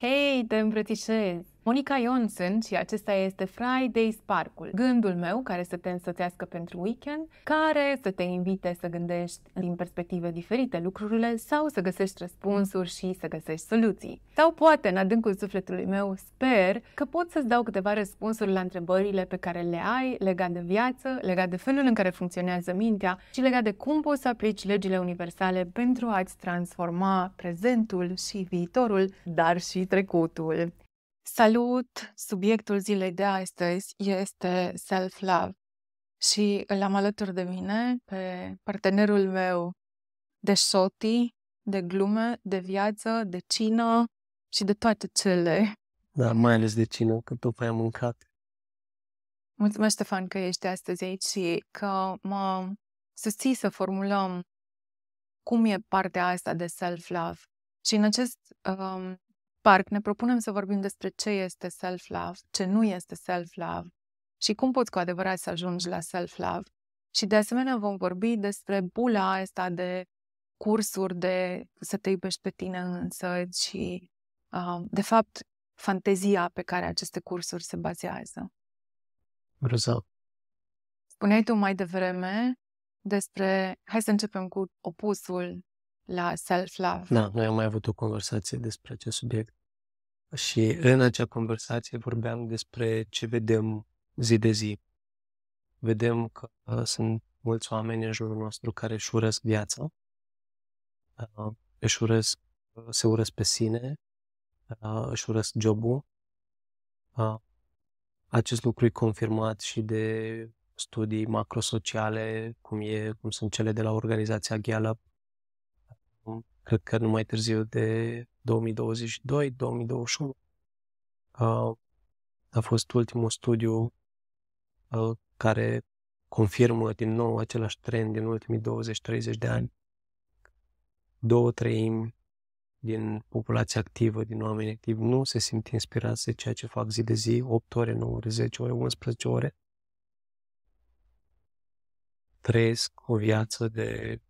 Hey, den British Monica Ion sunt și acesta este Friday Sparkle, gândul meu care să te însățească pentru weekend, care să te invite să gândești din perspective diferite lucrurile sau să găsești răspunsuri și să găsești soluții. Sau poate, în adâncul sufletului meu, sper că pot să-ți dau câteva răspunsuri la întrebările pe care le ai legat de viață, legat de felul în care funcționează mintea și legat de cum poți să aplici legile universale pentru a-ți transforma prezentul și viitorul, dar și trecutul. Salut! Subiectul zilei de astăzi este self-love și îl am alături de mine pe partenerul meu de șoti, de glume, de viață, de cină și de toate cele. Da, mai ales de cină, că tocmai am mâncat. Mulțumesc, Ștefan, că ești astăzi aici și că mă susții să formulăm cum e partea asta de self-love. Și în acest um, parc ne propunem să vorbim despre ce este self-love, ce nu este self-love și cum poți cu adevărat să ajungi la self-love. Și de asemenea vom vorbi despre bula asta de cursuri de să te iubești pe tine însă și, um, de fapt, fantezia pe care aceste cursuri se bazează. Răzău. Spuneai tu mai devreme despre, hai să începem cu opusul la self-love. Da, noi am mai avut o conversație despre acest subiect și în acea conversație vorbeam despre ce vedem zi de zi. Vedem că uh, sunt mulți oameni în jurul nostru care își urăsc viața, uh, își urăsc, uh, se urăsc pe sine, își urăsc jobul. acest lucru e confirmat și de studii macrosociale, cum, e, cum sunt cele de la organizația Gallup, cred că nu mai târziu de 2022-2021. A fost ultimul studiu care confirmă din nou același trend din ultimii 20-30 de ani. Două treimi din populația activă, din oameni activi, nu se simt inspirați de ceea ce fac zi de zi, 8 ore, 9 ore, 10 ore, 11 ore. Trăiesc o viață de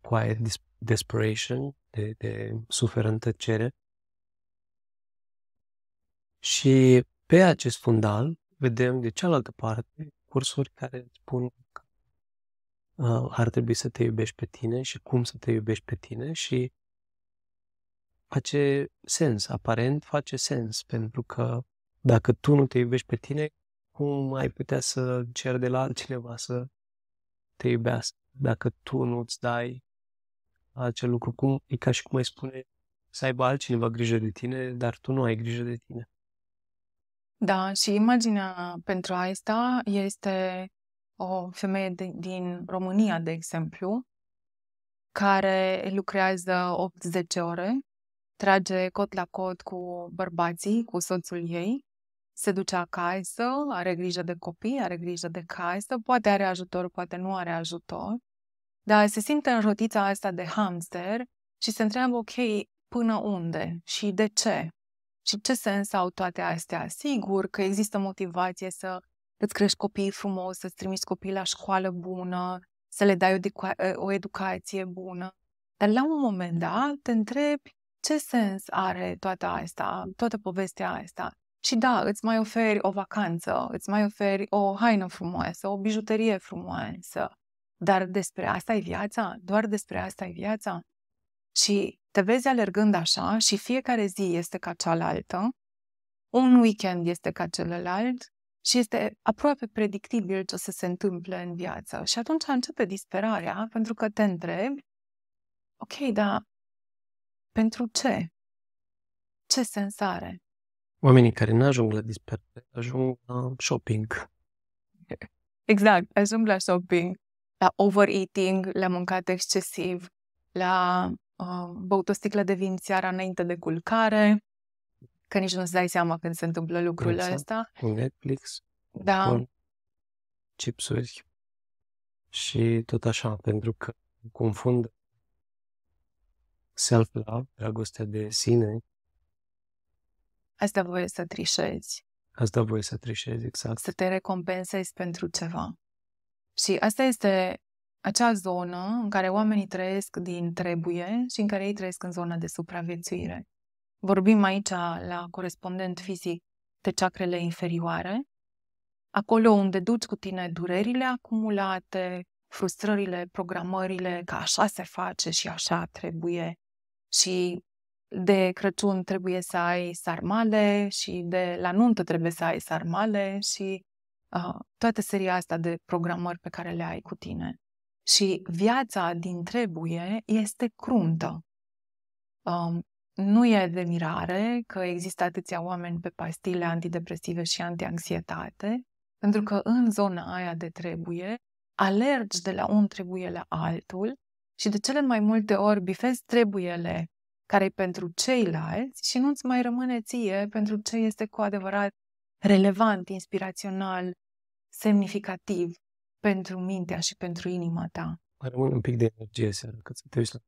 quiet desperation, de, de suferă cere Și pe acest fundal vedem de cealaltă parte cursuri care spun că uh, ar trebui să te iubești pe tine și cum să te iubești pe tine și face sens, aparent face sens, pentru că dacă tu nu te iubești pe tine, cum ai putea să cer de la altcineva să te iubească? Dacă tu nu-ți dai acel lucru. Cum, e ca și cum ai spune să aibă altcineva grijă de tine, dar tu nu ai grijă de tine. Da, și imaginea pentru asta este o femeie de, din România, de exemplu, care lucrează 8-10 ore, trage cot la cot cu bărbații, cu soțul ei, se duce acasă, are grijă de copii, are grijă de casă, poate are ajutor, poate nu are ajutor, dar se simte în rotița asta de hamster și se întreabă, ok, până unde și de ce? Și ce sens au toate astea? Sigur că există motivație să îți crești copiii frumos, să-ți trimiți copiii la școală bună, să le dai o, educa- o educație bună. Dar la un moment dat te întrebi ce sens are toată asta, toată povestea asta. Și da, îți mai oferi o vacanță, îți mai oferi o haină frumoasă, o bijuterie frumoasă, dar despre asta e viața? Doar despre asta e viața? Și te vezi alergând așa și fiecare zi este ca cealaltă, un weekend este ca celălalt și este aproape predictibil ce o să se întâmple în viață. Și atunci începe disperarea pentru că te întrebi, ok, dar pentru ce? Ce sens are? Oamenii care nu ajung la disperare ajung la shopping. Exact, ajung la shopping la overeating, la mâncat excesiv, la uh, băut o sticlă de vin seara înainte de culcare, că nici nu-ți dai seama când se întâmplă lucrul Netflix, exact. Cu Netflix, da. Bun, chipsuri și tot așa, pentru că confund self-love, dragostea de sine. Asta voie să trișezi. Asta voie să trișezi, exact. Să te recompensezi pentru ceva. Și asta este acea zonă în care oamenii trăiesc din trebuie și în care ei trăiesc în zona de supraviețuire. Vorbim aici la corespondent fizic de ceacrele inferioare, acolo unde duci cu tine durerile acumulate, frustrările, programările, că așa se face și așa trebuie. Și de Crăciun trebuie să ai sarmale și de la nuntă trebuie să ai sarmale și Uh, toată seria asta de programări pe care le ai cu tine. Și viața din trebuie este cruntă. Um, nu e de mirare că există atâția oameni pe pastile antidepresive și antianxietate, pentru că în zona aia de trebuie alergi de la un trebuie la altul și de cele mai multe ori bifezi trebuiele care pentru ceilalți și nu-ți mai rămâne ție pentru ce este cu adevărat relevant, inspirațional, semnificativ pentru mintea și pentru inima ta. Mai rămân un pic de energie seara, cât să te uiți la...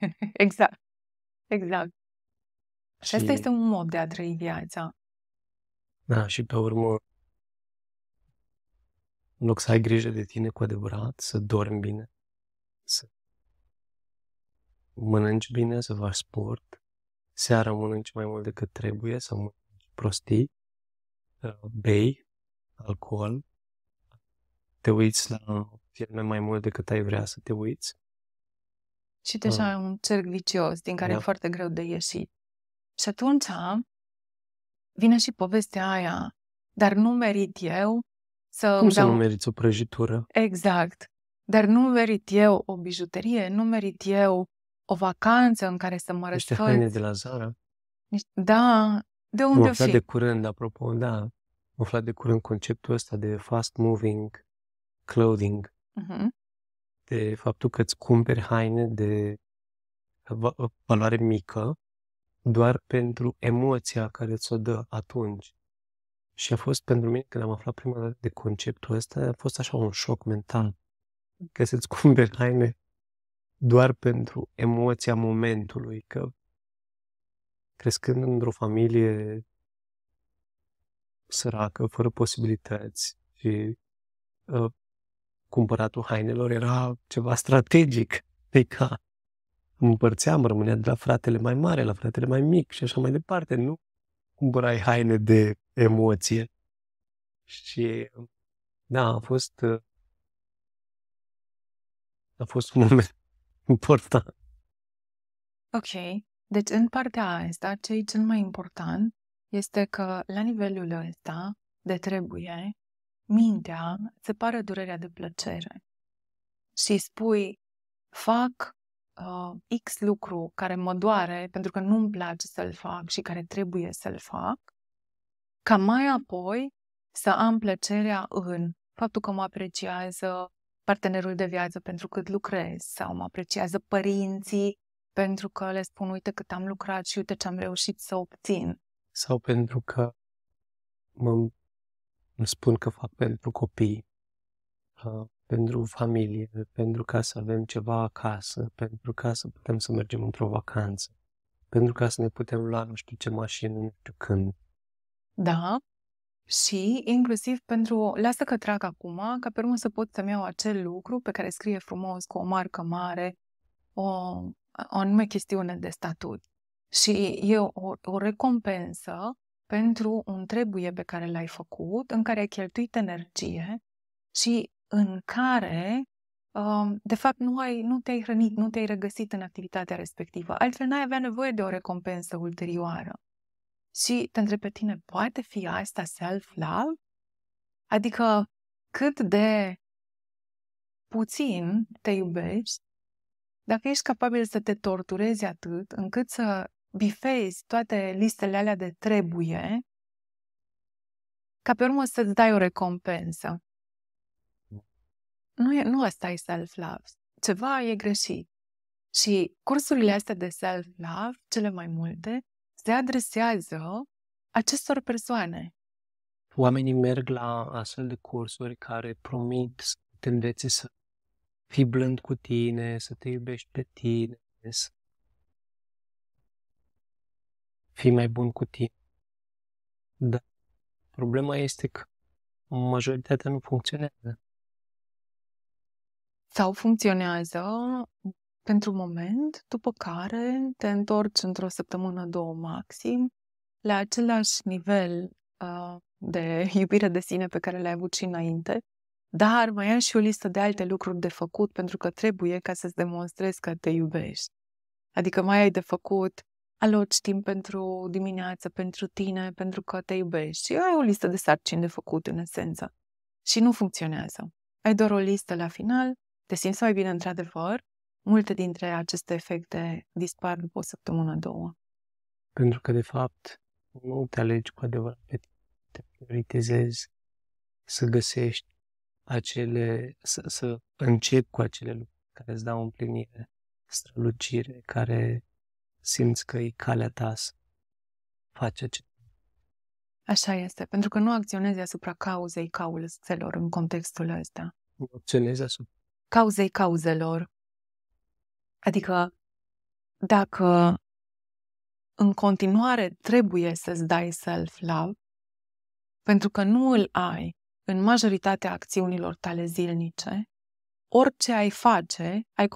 exact. Exact. Și asta este un mod de a trăi viața. Da, și pe urmă, în loc să ai grijă de tine cu adevărat, să dormi bine, să mănânci bine, să faci sport, seara mănânci mai mult decât trebuie, să mănânci prostii, uh, bei, alcool, te uiți la filme mai mult decât ai vrea să te uiți. Și deja e mm. un cerc vicios din care da. e foarte greu de ieșit. Și atunci vine și povestea aia, dar nu merit eu să... Cum să dau... nu meriți o prăjitură? Exact. Dar nu merit eu o bijuterie, nu merit eu o vacanță în care să mă răsfăț. Niște de la Zara. Da, de unde Mă fi? de curând, apropo, da aflat de curând conceptul ăsta de fast moving clothing, uh-huh. de faptul că îți cumperi haine de valoare mică doar pentru emoția care ți-o dă atunci. Și a fost pentru mine, când am aflat prima dată de conceptul ăsta, a fost așa un șoc mental. Că să-ți cumperi haine doar pentru emoția momentului, că crescând într-o familie săracă, fără posibilități și uh, cumpăratul hainelor era ceva strategic. Adică împărțeam, rămânea de la fratele mai mare, la fratele mai mic și așa mai departe. Nu cumpărai haine de emoție. Și da, a fost ă, a fost un moment important. Ok. Deci, în partea asta, ce e cel mai important este că la nivelul ăsta de trebuie, mintea separă durerea de plăcere și spui fac uh, X lucru care mă doare pentru că nu-mi place să-l fac și care trebuie să-l fac, ca mai apoi să am plăcerea în faptul că mă apreciază partenerul de viață pentru cât lucrez sau mă apreciază părinții pentru că le spun uite cât am lucrat și uite ce am reușit să obțin sau pentru că mă, îmi spun că fac pentru copii, pentru familie, pentru ca să avem ceva acasă, pentru ca să putem să mergem într-o vacanță, pentru ca să ne putem lua nu știu ce mașină, nu știu când. Da, și inclusiv pentru, lasă că trag acum, ca pe urmă să pot să-mi iau acel lucru pe care scrie frumos, cu o marcă mare, o, o anume chestiune de statut și e o, o recompensă pentru un trebuie pe care l-ai făcut, în care ai cheltuit energie și în care, um, de fapt, nu, ai, nu te-ai hrănit, nu te-ai regăsit în activitatea respectivă. Altfel, n-ai avea nevoie de o recompensă ulterioară. Și te întreb pe tine, poate fi asta self-love? Adică, cât de puțin te iubești, dacă ești capabil să te torturezi atât încât să bifezi toate listele alea de trebuie, ca pe urmă să-ți dai o recompensă. Nu, e, nu asta e self-love. Ceva e greșit. Și cursurile astea de self-love, cele mai multe, se adresează acestor persoane. Oamenii merg la astfel de cursuri care promit să te învețe să fii blând cu tine, să te iubești pe tine, să fii mai bun cu tine. Dar problema este că majoritatea nu funcționează. Sau funcționează pentru moment, după care te întorci într-o săptămână, două maxim, la același nivel uh, de iubire de sine pe care le-ai avut și înainte, dar mai ai și o listă de alte lucruri de făcut pentru că trebuie ca să-ți demonstrezi că te iubești. Adică mai ai de făcut aloci timp pentru dimineață, pentru tine, pentru că te iubești și ai o listă de sarcini de făcut în esență. Și nu funcționează. Ai doar o listă la final, te simți mai bine într-adevăr, multe dintre aceste efecte dispar după o săptămână, două. Pentru că, de fapt, nu te alegi cu adevărat pe te prioritizezi să găsești acele, să, să începi cu acele lucruri care îți dau împlinire, strălucire, care simți că e calea ta să faci acest Așa este, pentru că nu acționezi asupra cauzei cauzelor în contextul ăsta. Nu acționezi asupra cauzei cauzelor. Adică, dacă în continuare trebuie să-ți dai self-love, pentru că nu îl ai în majoritatea acțiunilor tale zilnice, orice ai face, ai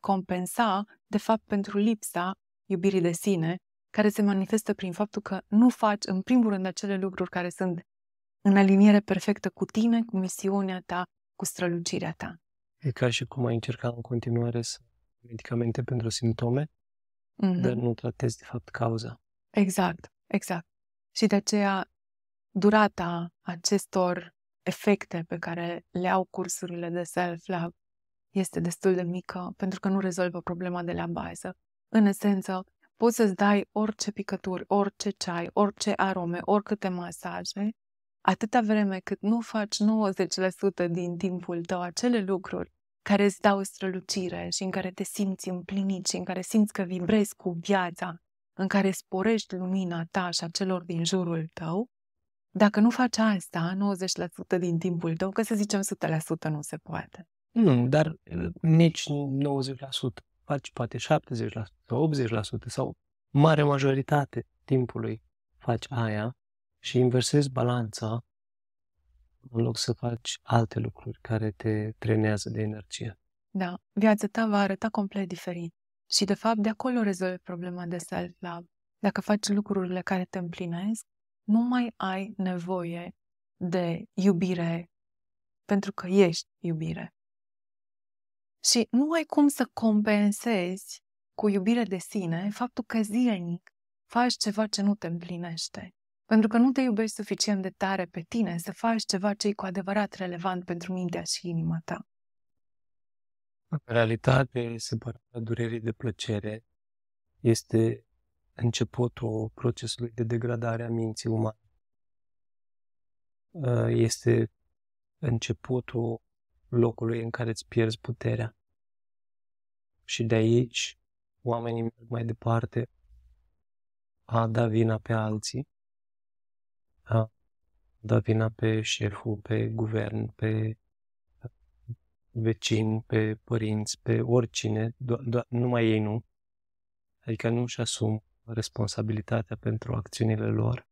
compensa, de fapt, pentru lipsa iubirii de sine, care se manifestă prin faptul că nu faci, în primul rând, acele lucruri care sunt în aliniere perfectă cu tine, cu misiunea ta, cu strălucirea ta. E ca și cum ai încerca în continuare să medicamente pentru simptome, mm-hmm. dar nu tratezi, de fapt, cauza. Exact, exact. Și de aceea, durata acestor efecte pe care le au cursurile de self-love este destul de mică pentru că nu rezolvă problema de la bază. În esență, poți să-ți dai orice picături, orice ceai, orice arome, oricâte masaje, atâta vreme cât nu faci 90% din timpul tău acele lucruri care îți dau strălucire și în care te simți împlinit și în care simți că vibrezi cu viața, în care sporești lumina ta și a celor din jurul tău, dacă nu faci asta 90% din timpul tău, că să zicem 100% nu se poate. Nu, dar eh, nici 90% faci poate 70%, 80% sau mare majoritate timpului faci aia și inversezi balanța în loc să faci alte lucruri care te trenează de energie. Da, viața ta va arăta complet diferit. Și, de fapt, de acolo rezolvi problema de self-love. Dacă faci lucrurile care te împlinesc, nu mai ai nevoie de iubire pentru că ești iubire. Și nu ai cum să compensezi cu iubire de sine faptul că zilnic faci ceva ce nu te împlinește. Pentru că nu te iubești suficient de tare pe tine să faci ceva ce e cu adevărat relevant pentru mintea și inima ta. Realitate, separarea durerii de plăcere este începutul procesului de degradare a minții umane. Ă, este începutul locului în care îți pierzi puterea. Și de aici oamenii merg mai departe a da vina pe alții, a da vina pe șeful, pe guvern, pe vecini, pe părinți, pe oricine, do- do- numai ei nu. Adică nu își asum responsabilitatea pentru acțiunile lor.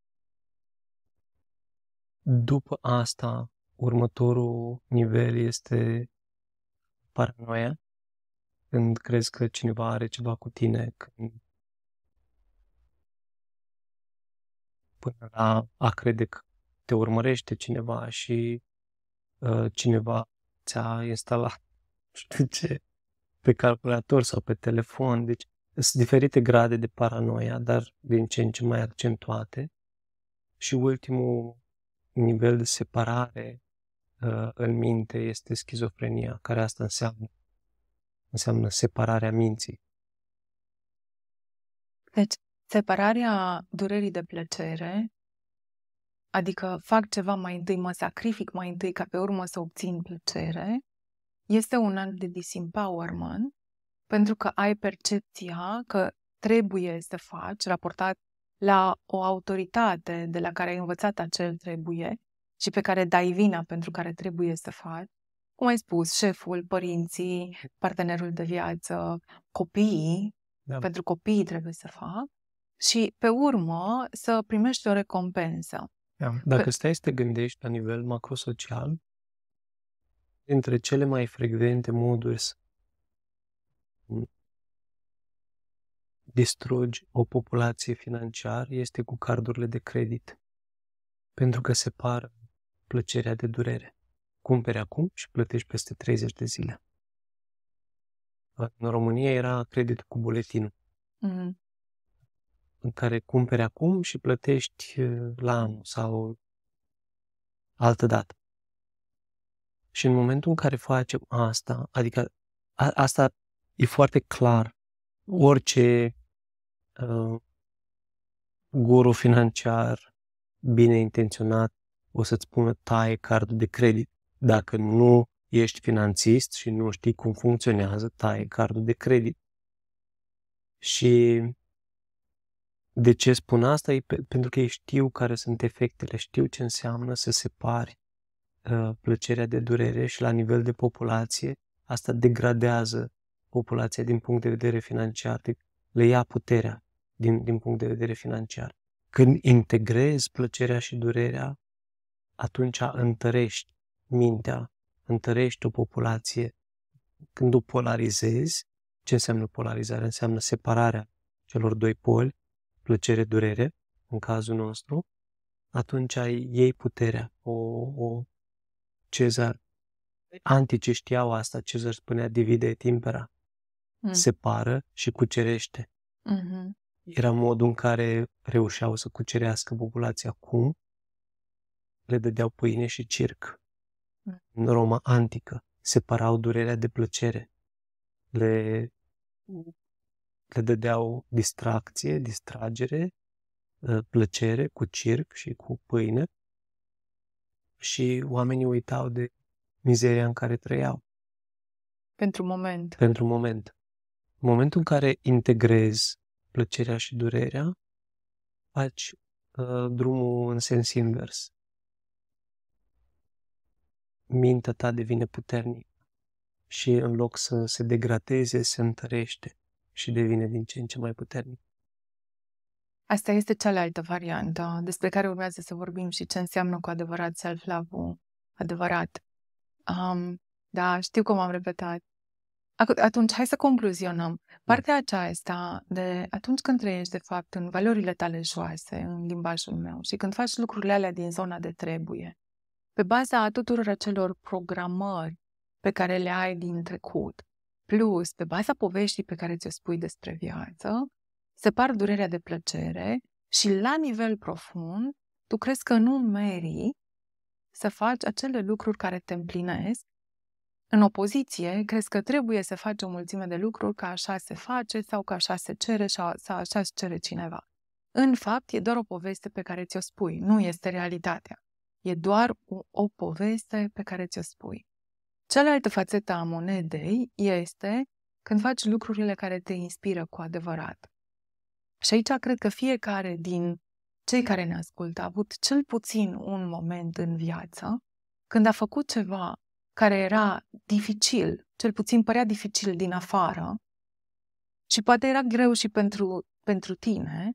După asta, următorul nivel este paranoia, când crezi că cineva are ceva cu tine, când până la a crede că te urmărește cineva și uh, cineva ți-a instalat știu ce, pe calculator sau pe telefon. Deci sunt diferite grade de paranoia, dar din ce în ce mai accentuate. Și ultimul nivel de separare Uh, în minte este schizofrenia, care asta înseamnă. Înseamnă separarea minții. Deci, separarea durerii de plăcere, adică fac ceva mai întâi, mă sacrific mai întâi ca pe urmă să obțin plăcere, este un act de disempowerment pentru că ai percepția că trebuie să faci, raportat la o autoritate de la care ai învățat acel trebuie, și pe care dai vina pentru care trebuie să faci, cum ai spus, șeful, părinții, partenerul de viață, copiii, da. pentru copiii trebuie să fac, și pe urmă să primești o recompensă. Da. Dacă pe... stai să te gândești la nivel macrosocial, dintre cele mai frecvente moduri să distrugi o populație financiară este cu cardurile de credit. Pentru că se pară plăcerea de durere. Cumperi acum și plătești peste 30 de zile. În România era credit cu buletinul, mm-hmm. în care cumperi acum și plătești uh, la anul sau altă dată. Și în momentul în care facem asta, adică a, asta e foarte clar, orice uh, guru financiar bine intenționat o să-ți pună taie cardul de credit. Dacă nu ești finanțist și nu știi cum funcționează, taie cardul de credit. Și de ce spun asta? E pe, pentru că ei știu care sunt efectele, știu ce înseamnă să separi uh, plăcerea de durere și la nivel de populație, asta degradează populația din punct de vedere financiar, le ia puterea din, din punct de vedere financiar. Când integrezi plăcerea și durerea, atunci întărești mintea, întărești o populație. Când o polarizezi, ce înseamnă polarizare? Înseamnă separarea celor doi poli, plăcere-durere, în cazul nostru, atunci ai ei puterea. O, o Cezar, antice știau asta, Cezar spunea divide timpera, mm. separă și cucerește. Mm-hmm. Era modul în care reușeau să cucerească populația acum, le dădeau pâine și circ. Mm. În Roma antică separau durerea de plăcere. Le, le dădeau distracție, distragere, ă, plăcere cu circ și cu pâine și oamenii uitau de mizeria în care trăiau. Pentru moment. Pentru moment. În momentul în care integrezi plăcerea și durerea, faci uh, drumul în sens invers mintea ta devine puternică și în loc să se degrateze se întărește și devine din ce în ce mai puternic. Asta este cealaltă variantă despre care urmează să vorbim și ce înseamnă cu adevărat self-love-ul adevărat. Um, da, știu cum am repetat. Atunci, hai să concluzionăm. Da. Partea aceasta de atunci când trăiești, de fapt, în valorile tale joase, în limbajul meu, și când faci lucrurile alea din zona de trebuie, pe baza tuturor acelor programări pe care le ai din trecut, plus pe baza poveștii pe care ți-o spui despre viață, separ durerea de plăcere și la nivel profund, tu crezi că nu meri să faci acele lucruri care te împlinesc. În opoziție, crezi că trebuie să faci o mulțime de lucruri ca așa se face sau ca așa se cere sau așa se cere cineva. În fapt, e doar o poveste pe care ți-o spui, nu este realitatea. E doar o, o poveste pe care ți-o spui. Cealaltă fațetă a monedei este când faci lucrurile care te inspiră cu adevărat. Și aici cred că fiecare din cei care ne ascultă a avut cel puțin un moment în viață când a făcut ceva care era dificil, cel puțin părea dificil din afară și poate era greu și pentru, pentru tine,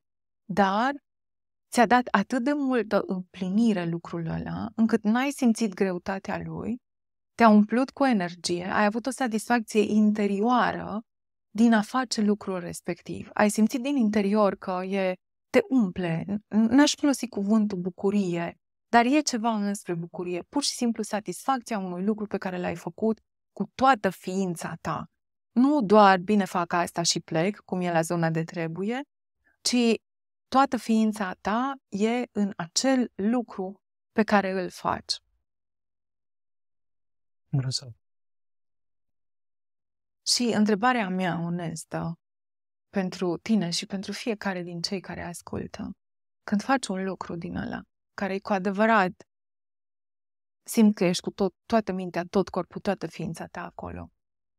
dar ți-a dat atât de multă împlinire lucrul ăla, încât n-ai simțit greutatea lui, te-a umplut cu energie, ai avut o satisfacție interioară din a face lucrul respectiv. Ai simțit din interior că e, te umple, n-aș folosi cuvântul bucurie, dar e ceva înspre bucurie, pur și simplu satisfacția unui lucru pe care l-ai făcut cu toată ființa ta. Nu doar bine fac asta și plec, cum e la zona de trebuie, ci toată ființa ta e în acel lucru pe care îl faci. Interesant. Și întrebarea mea onestă pentru tine și pentru fiecare din cei care ascultă, când faci un lucru din ăla, care e cu adevărat, simt că ești cu tot, toată mintea, tot corpul, toată ființa ta acolo,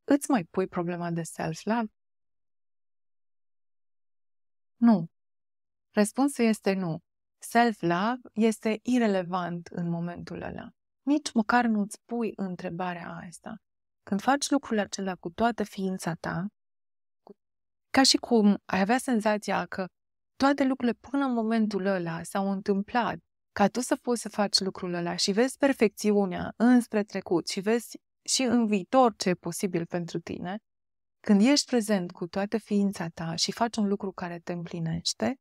îți mai pui problema de self-love? Nu. Răspunsul este nu. Self-love este irelevant în momentul ăla. Nici măcar nu-ți pui întrebarea asta. Când faci lucrul acela cu toată ființa ta, ca și cum ai avea senzația că toate lucrurile până în momentul ăla s-au întâmplat, ca tu să poți să faci lucrul ăla și vezi perfecțiunea înspre trecut și vezi și în viitor ce e posibil pentru tine, când ești prezent cu toată ființa ta și faci un lucru care te împlinește,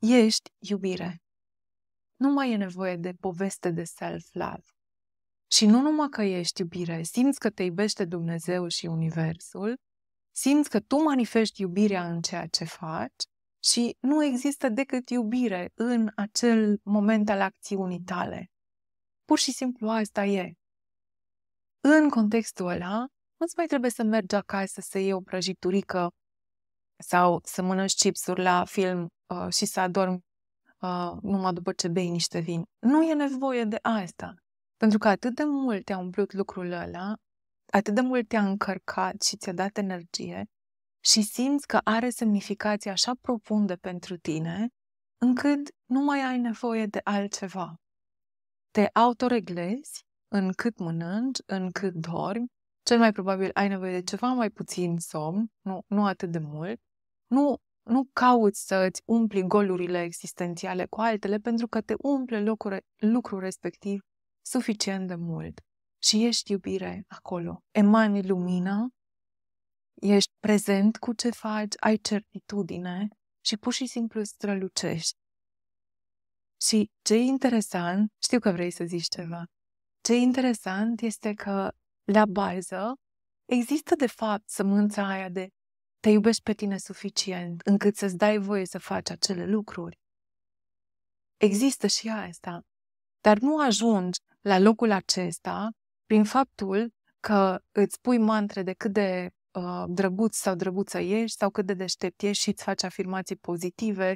Ești iubire. Nu mai e nevoie de poveste de self-love. Și nu numai că ești iubire, simți că te iubește Dumnezeu și Universul, simți că tu manifesti iubirea în ceea ce faci și nu există decât iubire în acel moment al acțiunii tale. Pur și simplu asta e. În contextul ăla, nu-ți mai trebuie să mergi acasă să iei o prăjiturică sau să mănânci chipsuri la film uh, și să adormi uh, numai după ce bei niște vin. Nu e nevoie de asta. Pentru că atât de mult te-a umplut lucrul ăla, atât de mult te-a încărcat și ți-a dat energie și simți că are semnificație așa profundă pentru tine, încât nu mai ai nevoie de altceva. Te autoreglezi în cât mănânci, în cât dormi, cel mai probabil ai nevoie de ceva mai puțin somn, nu, nu atât de mult, nu, nu cauți să îți umpli golurile existențiale cu altele pentru că te umple locul, lucrul respectiv suficient de mult și ești iubire acolo. Emani lumina, ești prezent cu ce faci, ai certitudine și pur și simplu strălucești. Și ce e interesant, știu că vrei să zici ceva, ce e interesant este că la bază există de fapt sămânța aia de te iubești pe tine suficient încât să-ți dai voie să faci acele lucruri. Există și asta, dar nu ajungi la locul acesta prin faptul că îți pui mantre de cât de uh, drăguț sau drăguță ești sau cât de deștept ești și îți faci afirmații pozitive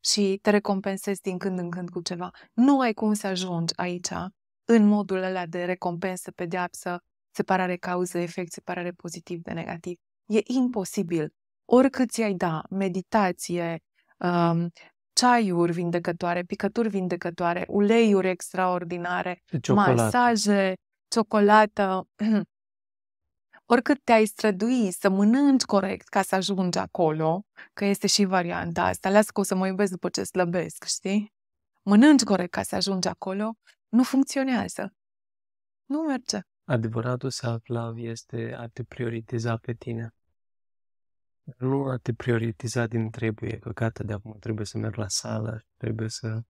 și te recompensezi din când în când cu ceva. Nu ai cum să ajungi aici în modul ăla de recompensă, pedeapsă, separare cauză, efect, separare pozitiv de negativ. E imposibil. Oricât ți-ai da, meditație, um, ceaiuri vindecătoare, picături vindecătoare, uleiuri extraordinare, Ciocolată. masaje, ciocolată, oricât te-ai strădui să mănânci corect ca să ajungi acolo, că este și varianta asta, las că o să mă iubesc după ce slăbesc, știi? Mănânci corect ca să ajungi acolo, nu funcționează. Nu merge. Adevăratul self-love este a te prioritiza pe tine. Nu a te prioritiza din trebuie, că gata, de acum trebuie să merg la sală, trebuie să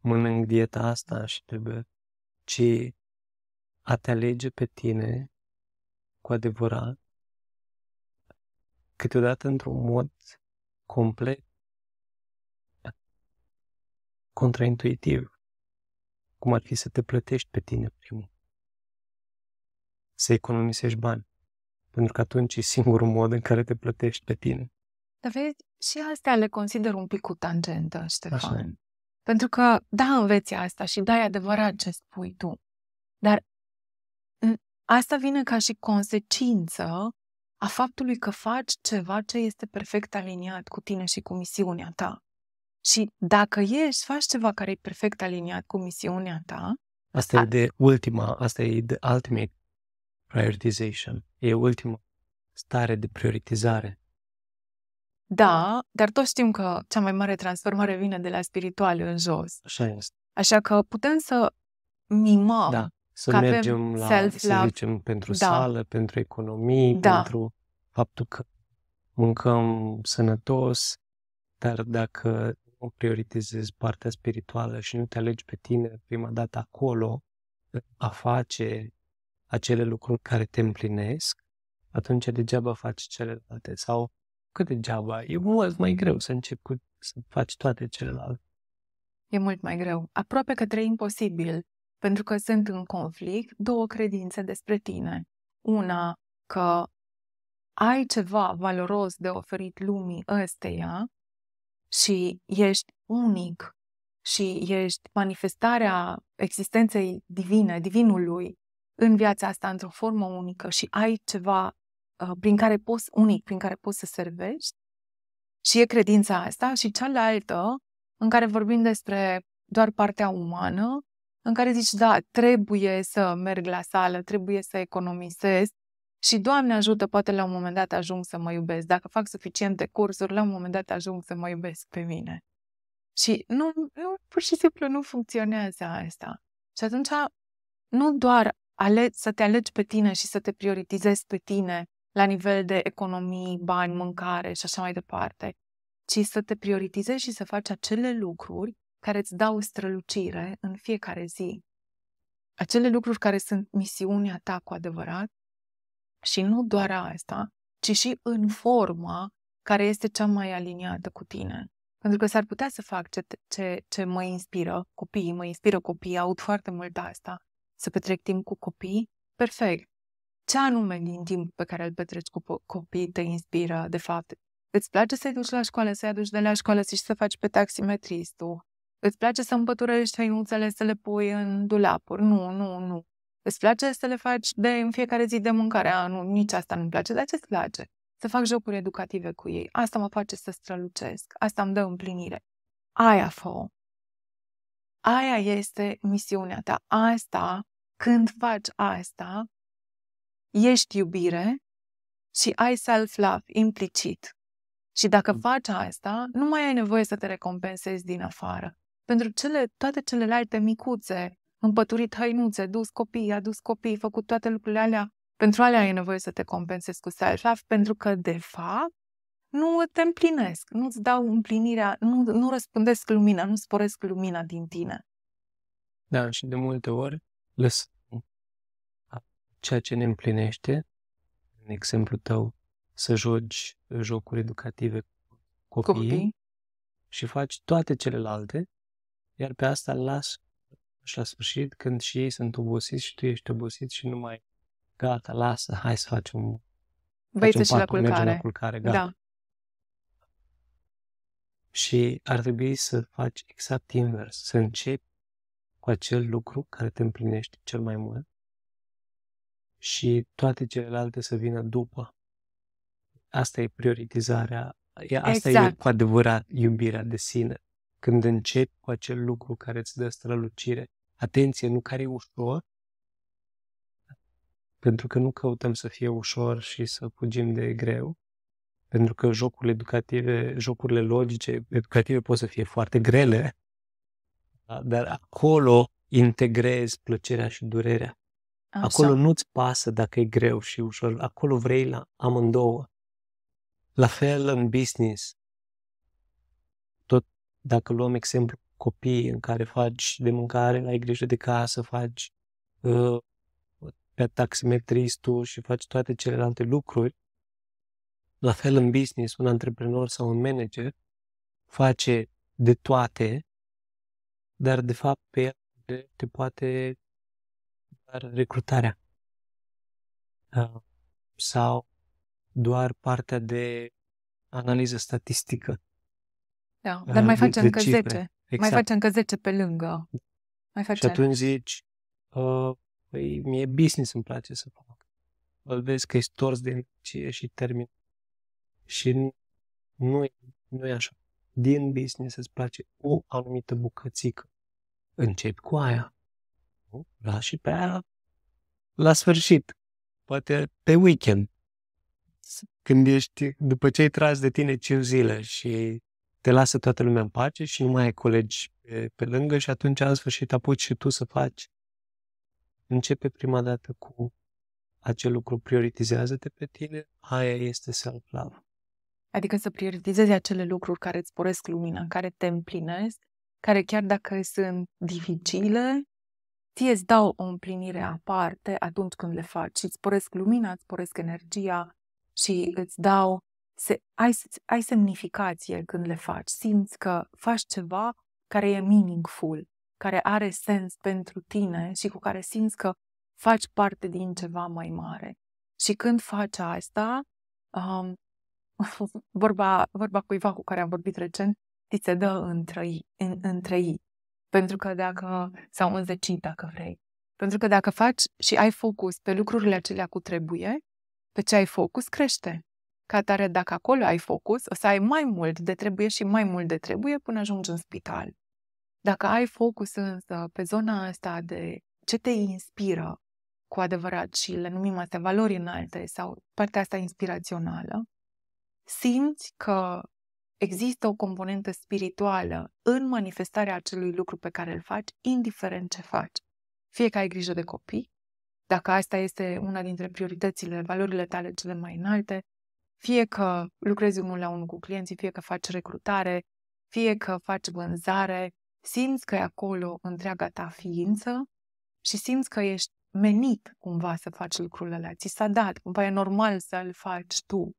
mănânc dieta asta și trebuie, ci a te alege pe tine cu adevărat, câteodată într-un mod complet contraintuitiv, cum ar fi să te plătești pe tine primul să economisești bani. Pentru că atunci e singurul mod în care te plătești pe tine. Dar vezi, și astea le consider un pic cu tangentă, Ștefan. Așa. Pentru că, da, înveți asta și da, e adevărat ce spui tu. Dar asta vine ca și consecință a faptului că faci ceva ce este perfect aliniat cu tine și cu misiunea ta. Și dacă ești, faci ceva care e perfect aliniat cu misiunea ta. Asta a... e de ultima, asta e de ultimate prioritization. E ultima stare de prioritizare. Da, dar toți știm că cea mai mare transformare vine de la spiritual în jos. Așa este. Așa că putem să mimăm. Da, să că mergem la, self să zicem, pentru da. sală, pentru economii, da. pentru faptul că mâncăm sănătos, dar dacă nu prioritizezi partea spirituală și nu te alegi pe tine prima dată acolo, a face acele lucruri care te împlinesc, atunci degeaba faci celelalte. Sau cât degeaba, e mult mai greu să începi cu, să faci toate celelalte. E mult mai greu. Aproape că trei imposibil, pentru că sunt în conflict două credințe despre tine. Una, că ai ceva valoros de oferit lumii ăsteia și ești unic și ești manifestarea existenței divine, divinului în viața asta într-o formă unică și ai ceva uh, prin care poți, unic, prin care poți să servești, și e credința asta, și cealaltă, în care vorbim despre doar partea umană, în care zici, da, trebuie să merg la sală, trebuie să economisesc și, Doamne ajută, poate la un moment dat ajung să mă iubesc. Dacă fac suficiente cursuri, la un moment dat ajung să mă iubesc pe mine. Și nu, nu pur și simplu nu funcționează asta. Și atunci, nu doar ale- să te alegi pe tine și să te prioritizezi pe tine la nivel de economii, bani, mâncare și așa mai departe, ci să te prioritizezi și să faci acele lucruri care îți dau strălucire în fiecare zi. Acele lucruri care sunt misiunea ta cu adevărat și nu doar asta, ci și în forma care este cea mai aliniată cu tine. Pentru că s-ar putea să fac ce, ce, ce mă inspiră copiii, mă inspiră copiii, aud foarte mult asta, să petrec timp cu copii, perfect. Ce anume din timp pe care îl petreci cu copii te inspiră, de fapt? Îți place să-i duci la școală, să-i aduci de la școală și să faci pe taximetristul? Îți place să împăturești hainuțele, să le pui în dulapuri? Nu, nu, nu. Îți place să le faci de în fiecare zi de mâncare? A, nu, nici asta nu-mi place. Dar ce-ți place? Să fac jocuri educative cu ei. Asta mă face să strălucesc. Asta îmi dă împlinire. Aia fă Aia este misiunea ta. Asta când faci asta, ești iubire și ai self-love implicit. Și dacă mm. faci asta, nu mai ai nevoie să te recompensezi din afară. Pentru cele, toate celelalte micuțe, împăturit hăinuțe, dus copii, adus copii, făcut toate lucrurile alea, pentru alea ai nevoie să te compensezi cu self-love, pentru că, de fapt, nu te împlinesc, nu-ți dau împlinirea, nu, nu răspândesc lumina, nu sporesc lumina din tine. Da, și de multe ori lăsăm ceea ce ne împlinește, în exemplu tău, să joci jocuri educative cu copiii, copii și faci toate celelalte, iar pe asta las și la sfârșit, când și ei sunt obosiți și tu ești obosit și nu mai gata, lasă, hai să facem un Vei și la culcare. la culcare, gata. Da. Și ar trebui să faci exact invers, să începi cu acel lucru care te împlinește cel mai mult și toate celelalte să vină după. Asta e prioritizarea, asta exact. e cu adevărat iubirea de sine. Când începi cu acel lucru care îți dă strălucire, atenție, nu care e ușor, pentru că nu căutăm să fie ușor și să fugim de greu, pentru că jocurile educative, jocurile logice educative pot să fie foarte grele, da, dar acolo integrezi plăcerea și durerea. Așa. acolo nu-ți pasă dacă e greu și ușor. Acolo vrei la amândouă. La fel în business. Tot dacă luăm exemplu copii în care faci de mâncare, ai grijă de casă, faci uh, pe taximetristul și faci toate celelalte lucruri, la fel în business, un antreprenor sau un manager face de toate dar de fapt pe el te poate doar recrutarea ah, sau doar partea de analiză statistică. Da, ah, dar mai exact. face încă cifre. 10. Exact. Mai face încă 10 pe lângă. Mai face și atunci zici, uh, păi mie business îmi place să fac. Îl vezi că e stors de energie și termin. Și nu e, nu e așa din business îți place o anumită bucățică. Începi cu aia. Da, și pe aia la sfârșit. Poate pe weekend. Când ești, după ce ai tras de tine 5 zile și te lasă toată lumea în pace și nu mai ai colegi pe, pe lângă și atunci în sfârșit apuci și tu să faci. Începe prima dată cu acel lucru, prioritizează-te pe tine, aia este self-love. Adică să prioritizezi acele lucruri care îți poresc lumina, care te împlinesc, care chiar dacă sunt dificile, ție îți dau o împlinire aparte atunci când le faci îți poresc lumina, îți poresc energia și îți dau, se, ai, ai semnificație când le faci. Simți că faci ceva care e meaningful, care are sens pentru tine și cu care simți că faci parte din ceva mai mare. Și când faci asta, um, vorba, vorba cuiva cu care am vorbit recent, ți se dă între ei. în, în trăi. Pentru că dacă, sau în zeci, dacă vrei. Pentru că dacă faci și ai focus pe lucrurile acelea cu trebuie, pe ce ai focus crește. Ca tare, dacă acolo ai focus, o să ai mai mult de trebuie și mai mult de trebuie până ajungi în spital. Dacă ai focus însă pe zona asta de ce te inspiră cu adevărat și le numim astea valori înalte sau partea asta inspirațională, simți că există o componentă spirituală în manifestarea acelui lucru pe care îl faci, indiferent ce faci. Fie că ai grijă de copii, dacă asta este una dintre prioritățile, valorile tale cele mai înalte, fie că lucrezi unul la unul cu clienții, fie că faci recrutare, fie că faci vânzare, simți că e acolo întreaga ta ființă și simți că ești menit cumva să faci lucrul ăla. Ți s-a dat, cumva e normal să-l faci tu.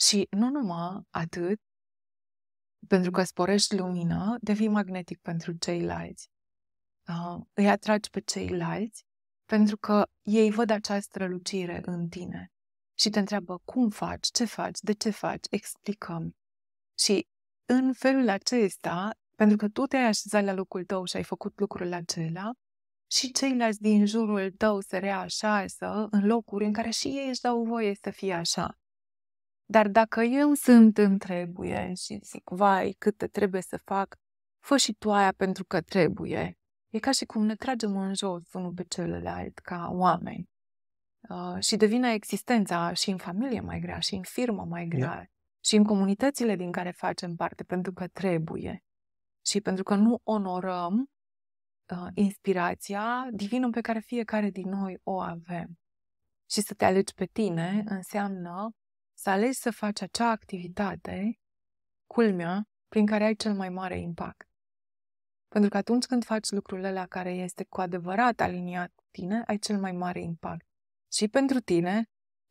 Și nu numai atât, pentru că sporești lumină, devii magnetic pentru ceilalți. Ah, îi atragi pe ceilalți pentru că ei văd această strălucire în tine și te întreabă cum faci, ce faci, de ce faci, explicăm. Și în felul acesta, pentru că tu te-ai așezat la locul tău și ai făcut lucrul acela, și ceilalți din jurul tău se reașează în locuri în care și ei își dau voie să fie așa. Dar dacă eu sunt în trebuie și zic, vai, câte trebuie să fac, fă și tu aia pentru că trebuie. E ca și cum ne tragem în jos unul pe celălalt ca oameni. Uh, și devine existența și în familie mai grea, și în firmă mai grea, yeah. și în comunitățile din care facem parte, pentru că trebuie. Și pentru că nu onorăm uh, inspirația divină pe care fiecare din noi o avem. Și să te alegi pe tine înseamnă să alegi să faci acea activitate, culmea, prin care ai cel mai mare impact. Pentru că atunci când faci lucrurile la care este cu adevărat aliniat cu tine, ai cel mai mare impact. Și pentru tine,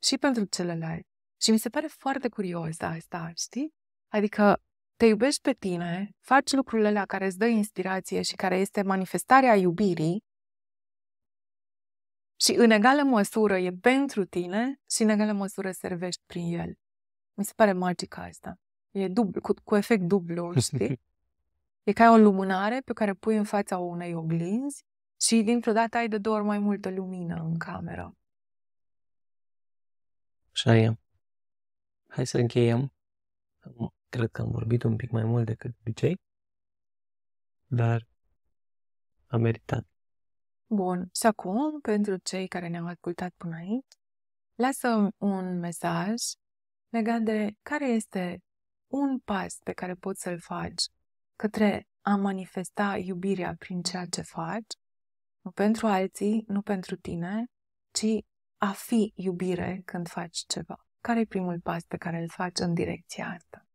și pentru celălalt. Și mi se pare foarte curios asta, știi? Adică te iubești pe tine, faci lucrurile la care îți dă inspirație și care este manifestarea iubirii, și în egală măsură e pentru tine și în egală măsură servești prin el. Mi se pare magică asta. E dublu, cu, cu efect dublu, știi? E ca o lumânare pe care pui în fața unei oglinzi și dintr-o dată ai de două ori mai multă lumină în cameră. Așa e. Hai să încheiem. Cred că am vorbit un pic mai mult decât de obicei, dar a meritat. Bun. Și acum, pentru cei care ne-au ascultat până aici, lasă un mesaj legat de care este un pas pe care poți să-l faci către a manifesta iubirea prin ceea ce faci, nu pentru alții, nu pentru tine, ci a fi iubire când faci ceva. Care e primul pas pe care îl faci în direcția asta?